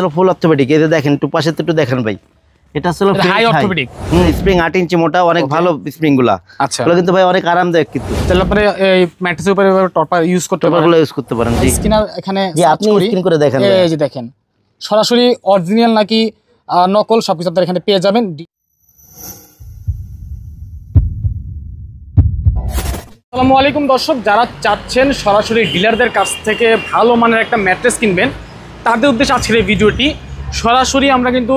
হলো ফুল অর্থোপেডিক দেখেন একটু পাশে একটু দেখেন ভাই এটা হলো হাই অর্থোপেডিক স্প্রিং 8 ইঞ্চি মোটা অনেক ভালো স্প্রিং আচ্ছা কিন্তু ভাই অনেক আরামদায়ক কিন্তু তাহলে আপনি এই উপরে টপার ইউজ করতে পারেন ইউজ করতে পারেন জি স্ক্রিনার এখানে আপনি স্ক্রিন করে দেখেন এই যে দেখেন সরাসরি অরিজিনাল নাকি নকল সব কিছু এখানে পেয়ে যাবেন আসসালামু আলাইকুম দর্শক যারা চাচ্ছেন সরাসরি ডিলারদের কাছ থেকে ভালো মানের একটা ম্যাট্রেস কিনবেন তাদের উদ্দেশ্যে আজকের এই ভিডিওটি সরাসরি আমরা কিন্তু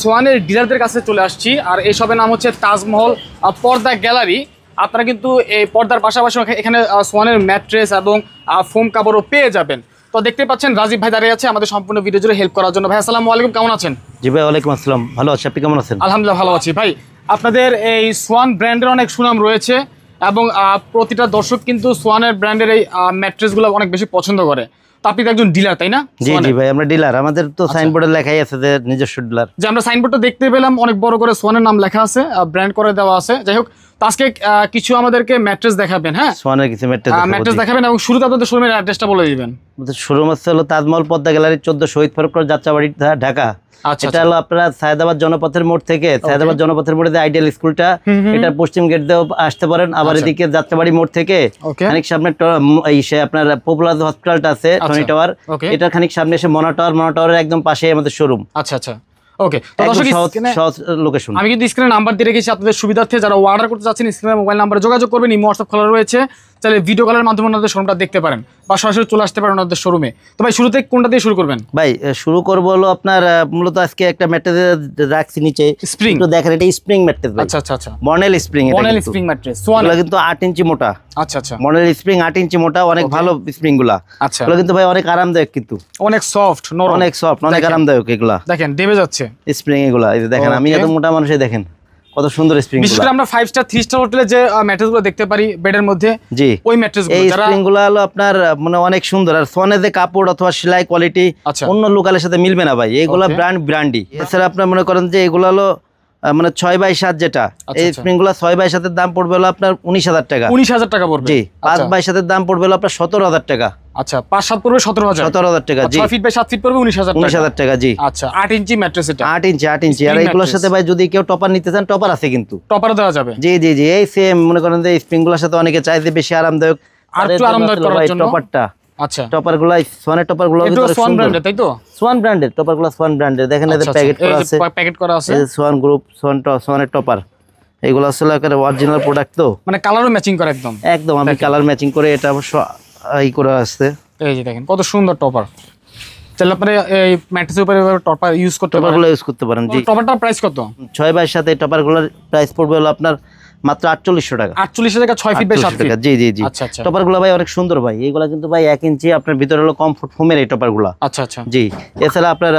সোয়ানের ডিলারদের কাছে চলে আসছি আর এই সবের নাম হচ্ছে তাজমহল পর্দা গ্যালারি আপনারা কিন্তু এই পর্দার পাশাপাশি এখানে সোয়ানের ম্যাট্রেস এবং ফোম কাপড়ও পেয়ে যাবেন তো দেখতে পাচ্ছেন রাজীব ভাই দাঁড়িয়ে আছে আমাদের সম্পূর্ণ ভিডিও জুড়ে হেল্প করার জন্য ভাই আসসালামু আলাইকুম কেমন আছেন জি ভাই ওয়ালাইকুম আসসালাম ভালো আছি আপনি কেমন আছেন আলহামদুলিল্লাহ ভালো আছি ভাই আপনাদের এই সোয়ান ব্র্যান্ডের অনেক সুনাম রয়েছে এবং প্রতিটা দর্শক কিন্তু সোয়ানের ব্র্যান্ডের এই ম্যাট্রেসগুলো অনেক বেশি পছন্দ করে আপনি একজন ডিলার তাই না ভাই আমরা ডিলার আমাদের তো আচ্ছা। লেখাই আছে যে নিজস্ব ডিলার যে আমরা দেখতে পেলাম অনেক বড় করে সোনের নাম লেখা আছে ব্র্যান্ড করে দেওয়া আছে যাই হোক আজকে কিছু আমাদেরকে ম্যাট্রেস দেখাবেন হ্যাঁ সোয়ানের কিছু ম্যাট্রেস ম্যাট্রেস দেখাবেন এবং শুরুতে আপনাদের শোরুমের অ্যাড্রেসটা বলে দিবেন শোরুম আছে হলো তাজমহল পদ্মা গ্যালারি চোদ্দ শহীদ ফরকর যাত্রাবাড়ি ঢাকা আচ্ছা, আচ্ছা। এটা হলো আপনার সায়দাবাদ জনপথের মোড় থেকে সায়দাবাদ জনপথের মোড়ে যে আইডিয়াল স্কুলটা এটার পশ্চিম গেট দিয়ে আসতে পারেন আবার আচ্ছা। এদিকে যাত্রাবাড়ি মোড় থেকে খানিক সামনে আপনার পপুলার হসপিটালটা আছে টনি টাওয়ার এটা খানিক সামনে এসে মনা টাওয়ার মনা টাওয়ারের একদম পাশে আমাদের শোরুম আচ্ছা আচ্ছা ওকে তো দর্শক লোকেশন আমি কিন্তু স্ক্রিনে নাম্বার দিয়ে রেখেছি আপনাদের সুবিধার্থে যারা অর্ডার করতে চাচ্ছেন স্ক্রিনে মোবাইল নাম্বারে যোগাযোগ করবেন ইমো হোয়াটসঅ্যাপ খোলা রয়েছে চাইলে ভিডিও কলের মাধ্যমে ওনাদের শোরুমটা দেখতে পারেন বা সরাসরি চলে আসতে পারেন ওনাদের শোরুমে তো ভাই শুরুতে কোনটা দিয়ে শুরু করবেন ভাই শুরু করবো হলো আপনার মূলত আজকে একটা ম্যাট্রেস রাখছি নিচে স্প্রিং তো দেখেন এটা স্প্রিং ম্যাট্রেস আচ্ছা আচ্ছা আচ্ছা মর্নেল স্প্রিং মনেল স্প্রিং ম্যাট্রেস সোয়ানা কিন্তু আট ইঞ্চি মোটা আচ্ছা আচ্ছা মনেল স্প্রিং আট ইঞ্চি মোটা অনেক ভালো স্প্রিং গুলা আচ্ছা কিন্তু ভাই অনেক আরামদায়ক কিন্তু অনেক সফট অনেক সফট অনেক আরামদায়ক এগুলা দেখেন দেবে যাচ্ছে স্প্রিং এগুলা দেখেন আমি এত মোটা মানুষে দেখেন কত সুন্দর স্প্রিং বিশেষ করে আমরা ফাইভ স্টার থ্রি স্টার হোটেলে যে ম্যাট্রেস গুলো দেখতে পারি বেডের মধ্যে জি ওই ম্যাট্রেস গুলো এই স্প্রিং গুলো হলো আপনার মানে অনেক সুন্দর আর সোনে যে কাপড় অথবা সেলাই কোয়ালিটি আচ্ছা। অন্য লোকালের সাথে মিলবে না ভাই এইগুলা ব্র্যান্ড ব্র্যান্ডি এছাড়া আপনার মনে করেন যে এগুলো হলো মানে ছয় বাই সাত যেটা আচ্ছা, এই স্প্রিংগুলো আচ্ছা। ছয় বাই সাতের দাম পড়বে আপনার উনিশ হাজার টাকা উনিশ হাজার টাকা পড়বে জি পাঁচ আচ্ছা। বাই সাতের দাম পড়বে আপনার সতেরো হাজার টাকা আচ্ছা পাঁচ সাত পড়বে সতেরো হাজার সতেরো হাজার টাকা জি ফিট সাত ফিট উনিশ হাজার উনিশ হাজার টাকা জি আচ্ছা আট ইঞ্চি আট ইঞ্চি আট ইঞ্চি আর সাথে ভাই যদি কেউ টপার নিতে চান টপার আছে কিন্তু জি জি জি এই সেম মনে করেন যে সাথে অনেকে বেশি আরামদায়ক আরামদায়ক টপারটা আচ্ছা টপার গুলা সোয়ানের টপার গুলো এটা সোয়ান ব্র্যান্ডের তাই তো সোয়ান ব্র্যান্ডের টপার গুলো সোয়ান ব্র্যান্ডের দেখেন আচ্ছা, আচ্ছা। প্যাকেট করা আছে প্যাকেট করা আছে সোয়ান গ্রুপ সোয়ান সোয়ানের টপার এগুলো আসলে একেবারে অরিজিনাল প্রোডাক্ট তো মানে কালারও ম্যাচিং করে একদম একদম আমি কালার ম্যাচিং করে এটা অবশ্য করে আসছে এই যে দেখেন কত সুন্দর টপার তাহলে আপনি এই ম্যাট্রেসের উপরে টপার ইউজ করতে পারেন টপারগুলো ইউজ করতে পারেন জি টপারটার প্রাইস কত 6 বাই 7 এই টপারগুলোর প্রাইস পড়বে হলো আপনার মাত্র আটচল্লিশশো টাকা আটচল্লিশশো টাকা ছয় ফিট টাকা জি জি জি আচ্ছা, আচ্ছা। টপার ভাই অনেক সুন্দর ভাই কিন্তু ভাই এক ইঞ্চি আপনার ভিতরে হলো কমফোর্ট ফোমের এই টপার গুলা আচ্ছা আচ্ছা জি এছাড়া আপনার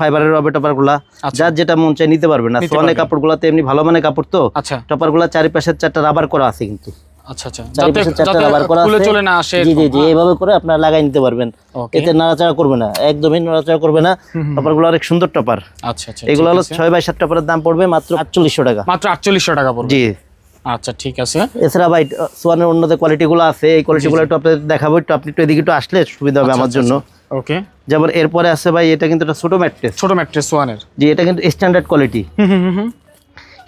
ফাইবারের টপার গুলা আচ্ছা। যার যেটা মন চাই নিতে পারবেন না সোয়ানের কাপড় গুলাতে এমনি ভালো মানে কাপড় তো আচ্ছা টপার গুলা চারটা রাবার করা আছে কিন্তু হ্যাঁ। এতে নাড়াচাড়া করবে না একদমই নাড়াচাড়া করবে না অনেক সুন্দর টপার আচ্ছা আচ্ছা হলো ছয় বাই সাত দাম পড়বে মাত্র আটচল্লিশশো টাকা টাকা জি আচ্ছা ঠিক আছে এছাড়া ভাই সোয়ানের অন্য যে কোয়ালিটিগুলো আছে এই কোয়ালিটিগুলো একটু আপনাদের দেখাবো একটু আপনি একটু এদিকে একটু আসলে সুবিধা হবে আচ্ছা, আমার আচ্ছা, জন্য ওকে আচ্ছা, যেমন এরপরে আছে ভাই এটা কিন্তু একটা ছোট ম্যাট্রেস ছোট ম্যাট্রেস সোয়ানের জি এটা কিন্তু স্ট্যান্ডার্ড কোয়ালিটি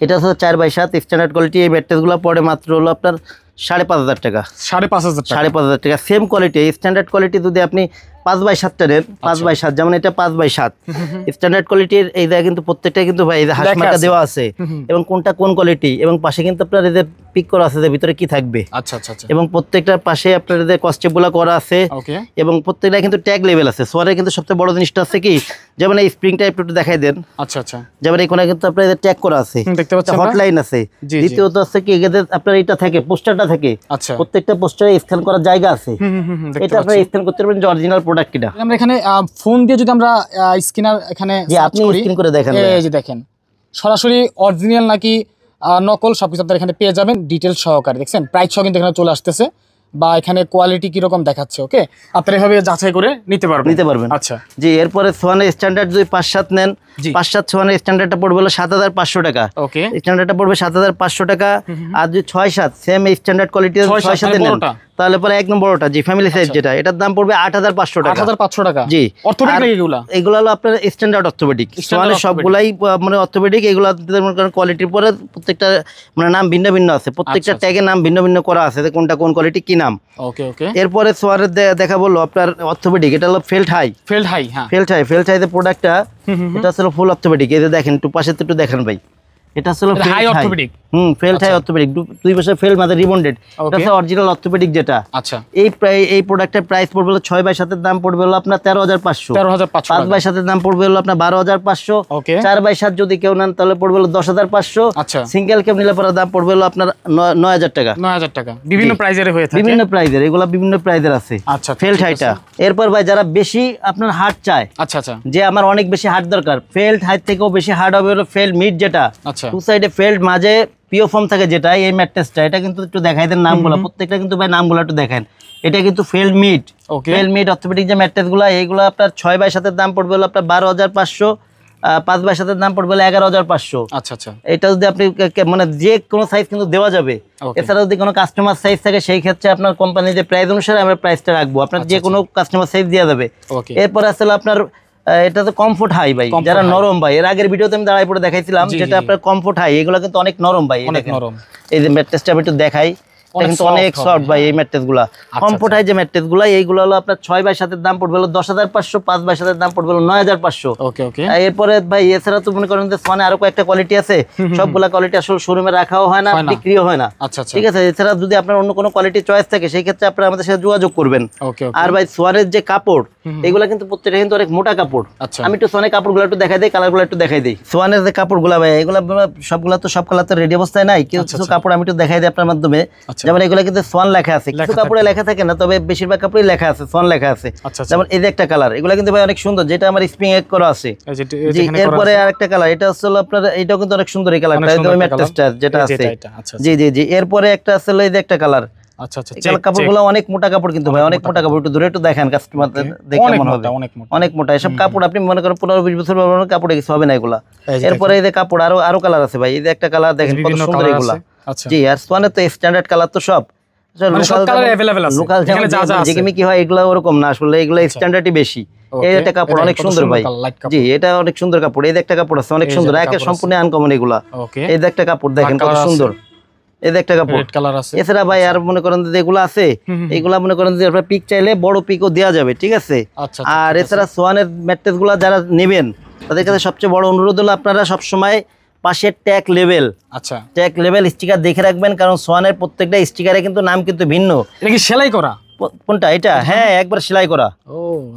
এটা আছে চার বাই সাত স্ট্যান্ডার্ড কোয়ালিটি এই ম্যাট্রেসগুলো পড়ে মাত্র হলো আপনার সাড়ে পাঁচ হাজার টাকা সাড়ে পাঁচ হাজার সাড়ে পাঁচ হাজার টাকা সেম কোয়ালিটি স্ট্যান্ডার্ড কোয়ালিটি যদি আপনি পাঁচ বাই সাতটা রেট আচ্ছা। পাঁচ বাই সাত যেমন এটা পাঁচ বাই সাত স্ট্যান্ডার্ড কোয়ালিটির এই জায়গায় কিন্তু প্রত্যেকটাই কিন্তু ভাই হাসমাটা দেওয়া আছে এবং কোনটা কোন কোয়ালিটি এবং পাশে কিন্তু আপনার এদের পিক করা আছে যে ভিতরে কি থাকবে আচ্ছা আচ্ছা, আচ্ছা। এবং প্রত্যেকটার পাশে আপনার এদের কস্টেবুলা করা আছে এবং প্রত্যেকটা কিন্তু ট্যাগ লেভেল আছে সোয়ারে কিন্তু সবচেয়ে বড় জিনিসটা আছে কি যেমন এই স্প্রিংটা একটু দেখাই দেন আচ্ছা আচ্ছা যেমন এখানে কিন্তু আপনার এদের ট্যাগ করা আছে দেখতে পাচ্ছেন হটলাইন আছে দ্বিতীয়ত আছে কি এদের আপনার এটা থাকে পোস্টারটা থাকে আচ্ছা প্রত্যেকটা পোস্টারে স্ক্যান করার জায়গা আছে এটা আপনি স্ক্যান করতে পারবেন যে অরিজিনাল প্রোডাক্ট কিনা আমরা এখানে ফোন দিয়ে যদি আমরা স্ক্যানার এখানে আপনি করে দেখেন এই যে দেখেন সরাসরি অরিজিনাল নাকি নকল সব কিছু এখানে পেয়ে যাবেন ডিটেল সহকারে দেখছেন প্রাইস সহ কিন্তু এখানে চলে আসতেছে বা এখানে কোয়ালিটি কিরকম দেখাচ্ছে ওকে আপনারা এভাবে যাচাই করে নিতে পারবেন নিতে পারবেন আচ্ছা জি এরপরে সোয়ানের স্ট্যান্ডার্ড যদি পাঁচ সাত নেন পাঁচ সাত সোয়ানের স্ট্যান্ডার্ডটা পড়বে হলো সাত হাজার পাঁচশো টাকা ওকে স্ট্যান্ডার্ডটা পড়বে সাত হাজার পাঁচশো টাকা আর যদি ছয় সাত সেম স্ট্যান্ডার্ড কোয়ালিটি ছয় সাথে মানে নেন তাহলে পরে এক নম্বরটা জি ফ্যামিলি আচ্ছা। সাইজ যেটা এটার দাম পড়বে আট হাজার পাঁচশো টাকা হাজার পাঁচশো টাকা জি অর্থোপেডিক এগুলো এগুলো হলো আপনার স্ট্যান্ডার্ড অর্থোপেডিক মানে সবগুলাই মানে অর্থোপেডিক এগুলো কোয়ালিটির পরে প্রত্যেকটা মানে নাম ভিন্ন ভিন্ন আছে প্রত্যেকটা ট্যাগের আচ্ছা, আচ্ছা। নাম ভিন্ন ভিন্ন করা আছে কোনটা কোন কোয়ালিটি কি নাম ওকে ওকে এরপরে সোয়ারের দেখা বললো আপনার অর্থোপেডিক এটা হলো ফেল্ট হাই ফেল্ট হাই হ্যাঁ ফেল্ট হাই ফেল্ট হাই প্রোডাক্টটা এটা হলো ফুল অর্থোপেডিক এই যে দেখেন একটু পাশে একটু দেখেন ভাই এটা ছিল হাই অর্থোপেডিক হুম ফেল হাই অর্থোপেডিক দুই বছর ফেল মানে রিবন্ডেড এটা হচ্ছে অরিজিনাল অর্থোপেডিক যেটা আচ্ছা এই প্রায় এই প্রোডাক্টের প্রাইস পড়বে হলো ছয় বাই সাতের দাম পড়বে হলো আপনার তেরো হাজার পাঁচশো তেরো হাজার পাঁচশো পাঁচ বাই সাতের দাম পড়বে হলো আপনার বারো হাজার পাঁচশো চার বাই সাত যদি কেউ নেন তাহলে পড়বে হলো দশ হাজার পাঁচশো আচ্ছা সিঙ্গেল কেউ নিলে পরে দাম পড়বে হলো আপনার নয় হাজার টাকা নয় হাজার টাকা বিভিন্ন প্রাইজের হয়ে থাকে বিভিন্ন প্রাইজের এগুলো বিভিন্ন প্রাইজের আছে আচ্ছা ফেল হাইটা এরপর ভাই যারা বেশি আপনার হার্ট চায় আচ্ছা আচ্ছা যে আমার অনেক বেশি হার্ট দরকার ফেল হাইট থেকেও বেশি হার্ট হবে হলো ফেল মিড যেটা আচ্ছা টু সাইডে ফেল্ড মাঝে পিও ফর্ম থাকে যেটা এই ম্যাট্রেসটা এটা কিন্তু একটু দেখাই দেন নামগুলো প্রত্যেকটা কিন্তু ভাই নামগুলো একটু দেখেন এটা কিন্তু ফেল্ড মিট ফেল্ড মিট অর্থোপেডিক যে ম্যাট্রেসগুলো এইগুলো আপনার ছয় বাই সাতের দাম পড়বে হলো আপনার বারো হাজার পাঁচশো পাঁচ বাই সাতের দাম পড়বে এগারো হাজার পাঁচশো আচ্ছা আচ্ছা এটা যদি আপনি মানে যে কোনো সাইজ কিন্তু দেওয়া যাবে এছাড়া যদি কোনো কাস্টমার সাইজ থাকে সেই ক্ষেত্রে আপনার কোম্পানি যে প্রাইস অনুসারে আমরা প্রাইসটা রাখবো আপনার আচ্ছা, যে আচ্ছা। কোনো কাস্টমার সাইজ দেওয়া যাবে এরপর আসলে আপনার এটা তো কমফোর্ট হাই ভাই যারা নরম ভাই এর আগের ভিডিওতে আমি দাঁড়াই পড়ে দেখাইছিলাম যেটা আপনার কমফোর্ট হাই এগুলো কিন্তু অনেক নরম ভাই অনেক নরম এই যে ম্যাট্রেসটা আমি একটু দেখাই কিন্তু অনেক সফট ভাই এই ম্যাট্রেস গুলা আচ্ছা, আচ্ছা। যে ম্যাট্রেস গুলা এইগুলো হলো আপনার ছয় বাই সাতের দাম পড়বে দশ হাজার পাঁচশো পাঁচ বাই সাতের দাম পড়বে নয় হাজার পাঁচশো এরপরে ভাই এছাড়া তো মনে করেন যে সোয়ানে আরো কয়েকটা কোয়ালিটি আছে সবগুলা কোয়ালিটি আসলে শোরুমে রাখাও হয় না বিক্রিও হয় না আচ্ছা, ঠিক আছে এছাড়া যদি আপনার অন্য কোনো কোয়ালিটি চয়েস থাকে সেই ক্ষেত্রে আমাদের সাথে যোগাযোগ করবেন আর ভাই সোয়ানের যে কাপড় এগুলা কিন্তু প্রত্যেকটা কিন্তু অনেক মোটা কাপড় আমি একটু সোয়ানের কাপড় গুলো একটু দেখাই দিই কালার গুলো একটু দেখাই দিই সোয়ানের যে কাপড় গুলা ভাই এগুলো সবগুলা তো সব কালার তো রেডি অবস্থায় নাই কিছু কাপড় আমি একটু দেখাই দিই আপনার মাধ্যমে আচ্ছা। যেমন এগুলো কিন্তু সোয়ান লেখা আছে কিছু কাপড়ে লেখা থাকে না তবে বেশিরভাগ কাপড়ে লেখা আছে সোয়ান লেখা আছে আচ্ছা, আচ্ছা। যেমন এই যে একটা কালার এগুলো কিন্তু ভাই অনেক সুন্দর যেটা আমার স্প্রিং এক করা আছে জি এরপরে আরেকটা কালার এটা আসলে আপনার এটাও কিন্তু অনেক সুন্দর এই কালারটা একদম ম্যাট্রেসটা যেটা আছে জি জি জি এরপরে একটা আছে এই যে একটা কালার আচ্ছা আচ্ছা কাপড় কিন্তু অনেক মোটা কাপড় একটু আচ্ছা। জি ওয়ানে তো স্ট্যান্ডার্ড কালার তো সব একটা কাপড় দেখেন সুন্দর একটা কাপড় এছাড়া ভাই আচ্ছা। আর মনে করেন যে আছে এগুলা মনে করেন যে পিক চাইলে বড় পিকও দেওয়া যাবে ঠিক আছে আচ্ছা, আর এছাড়া সোয়ানের ম্যাট্রেস গুলা যারা নেবেন তাদের কাছে সবচেয়ে বড় অনুরোধ হলো আপনারা সবসময় পাশের ট্যাগ লেভেল আচ্ছা ট্যাগ লেভেল স্টিকার দেখে রাখবেন কারণ সোয়ানের প্রত্যেকটা স্টিকারে কিন্তু নাম কিন্তু ভিন্ন এটা কি সেলাই করা কোনটা এটা হ্যাঁ একবার সেলাই করা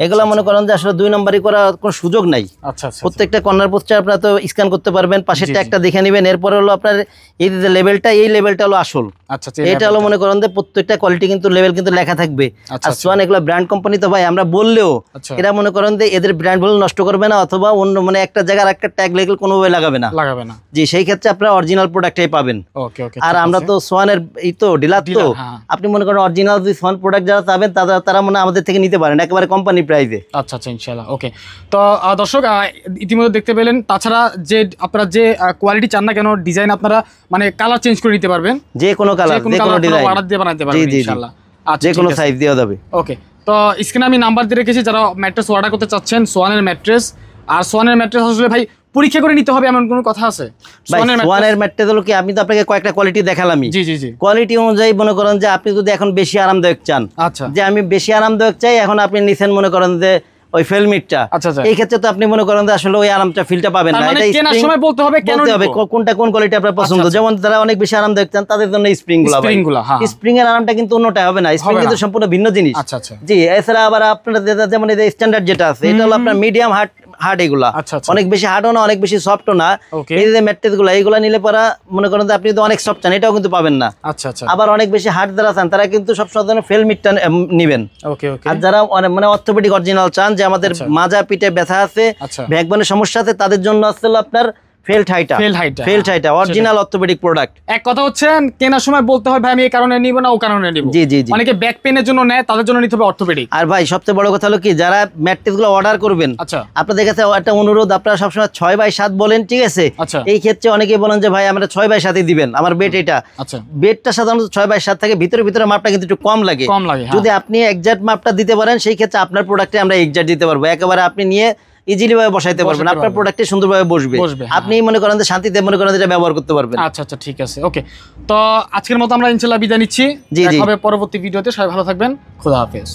এগুলো আচ্ছা, মনে আচ্ছা। করেন যে আসলে দুই নম্বরই করা কোনো সুযোগ নাই আচ্ছা, প্রত্যেকটা কর্নার পোস্টে আপনারা তো স্ক্যান করতে পারবেন পাশের একটা দেখে নেবেন এরপরে হলো আপনার এই যে লেভেলটা এই লেভেলটা হলো আসল এটা হলো মনে করেন যে প্রত্যেকটা কোয়ালিটি কিন্তু লেভেল কিন্তু লেখা থাকবে আর সোয়ান এগুলো ব্র্যান্ড কোম্পানি তো ভাই আমরা বললেও এরা মনে করেন যে এদের ব্র্যান্ড ভ্যালু নষ্ট করবে না অথবা অন্য মানে একটা জায়গার একটা ট্যাগ লেগেল কোনোভাবে লাগাবে না লাগাবে না জি সেই ক্ষেত্রে আপনারা অরিজিনাল প্রোডাক্টটাই পাবেন আর আমরা তো সোয়ানের এই তো ডিলার তো হ্যাঁ। আপনি মনে করেন অরিজিনাল যদি সোয়ান প্রোডাক্ট যারা চাবেন তারা তারা মানে আমাদের থেকে নিতে পারেন একেবারে কোম্পানি প্রাইসে আচ্ছা আচ্ছা ইনশাল্লাহ ওকে তো দর্শক ইতিমধ্যে দেখতে পেলেন তাছাড়া যে আপনারা যে কোয়ালিটি চান না কেন ডিজাইন আপনারা মানে কালার চেঞ্জ করে নিতে পারবেন যে কোনো কালার যে কোনো ডিজাইন অর্ডার দিয়ে বানাতে পারবেন ইনশাআল্লাহ আচ্ছা, যে কোনো সাইজ দেওয়া যাবে ওকে তো স্ক্রিনে আমি নাম্বার দিয়ে রেখেছি যারা ম্যাট্রেস অর্ডার করতে চাচ্ছেন সোয়ানের ম্যাট্রেস আর সোয়ানের ম্যাট্রেস আসলে ভাই পরীক্ষা করে নিতে হবে এমন কোনো কথা আছে সোয়ানের ম্যাট্রেস হলো কি আমি তো আপনাকে কয়েকটা কোয়ালিটি দেখালামই জি জি জি কোয়ালিটি অনুযায়ী মনে করেন যে আপনি যদি এখন বেশি আরামদায়ক চান আচ্ছা যে আমি বেশি আরামদায়ক চাই এখন আপনি নিছেন মনে করেন যে ওই ফেলমিটটা আচ্ছা, আচ্ছা। এই ক্ষেত্রে তো আপনি মনে করেন যে আসলে ওই আরামটা ফিলটা পাবেন না মানে এটা কেনার সময় বলতে হবে কেন হবে কোনটা কোন কোয়ালিটি আপনার আচ্ছা, পছন্দ যেমন তারা অনেক বেশি আরামদায়ক চান তাদের জন্য স্প্রিং গুলো স্প্রিং গুলো হ্যাঁ স্প্রিং এর আরামটা কিন্তু অন্যটা হবে না স্প্রিং কিন্তু সম্পূর্ণ ভিন্ন জিনিস আচ্ছা আচ্ছা জি এছাড়া আবার আপনার যেটা যেমন এই স্ট্যান্ডার্ড যেটা আছে এটা হলো আপনার মিডিয়াম হার্ট হার্ড এগুলা আচ্ছা, আচ্ছা। অনেক বেশি হার্ডও না অনেক বেশি সফটও না এই যে ম্যাট্রেস গুলা এগুলা নিলে পরা মনে করেন আপনি তো অনেক সফট চান এটাও কিন্তু পাবেন না আচ্ছা, আবার অনেক বেশি হার্ড যারা চান তারা কিন্তু সব সাধারণ ফেল মিটটা নিবেন আর যারা মানে অর্থোপেডিক অরিজিনাল চান যে আমাদের মাজা পিঠে ব্যথা আছে ব্যাকবনের সমস্যা আছে তাদের জন্য আসলে আপনার হাইটা হাইটা হাইটা অরিজিনাল অর্থোপেডিক প্রোডাক্ট এক কথা হচ্ছে কেনার সময় বলতে হয় ভাই আমি এই কারণে নিব না ও কারণে নিব জি জি জি অনেকে ব্যাক জন্য নেয় তাদের জন্য নিতে হবে অর্থোপেডিক আর ভাই সবচেয়ে বড় কথা হলো কি যারা অর্ডার করবেন আচ্ছা আপনাদের কাছে একটা অনুরোধ আপনারা সবসময় ছয় বাই সাত বলেন ঠিক আছে আচ্ছা। এই ক্ষেত্রে অনেকে বলেন যে ভাই আমরা ছয় বাই সাতই দিবেন আমার বেড এটা আচ্ছা বেডটা সাধারণত ছয় বাই সাত থাকে ভিতরে ভিতরে মাপটা কিন্তু একটু কম লাগে কম লাগে হ্যাঁ। যদি আপনি একজ্যাক্ট মাপটা দিতে পারেন সেই ক্ষেত্রে আপনার প্রোডাক্টে আমরা একজ্যাক্ট দিতে পারবো একেবারে আপনি নিয়ে ইজিলি ভাবে বসাইতে পারবেন আপনার প্রোডাক্টে সুন্দরভাবে বসবে হ্যাঁ। আপনি মনে করেন শান্তিতে মনে করেন এটা ব্যবহার করতে পারবেন আচ্ছা আচ্ছা ঠিক আছে ওকে তো আজকের মতো আমরা ইনশাল্লাহ বিদায় নিচ্ছি জি জি পরবর্তী ভিডিওতে সবাই ভালো থাকবেন খোদা হাফেজ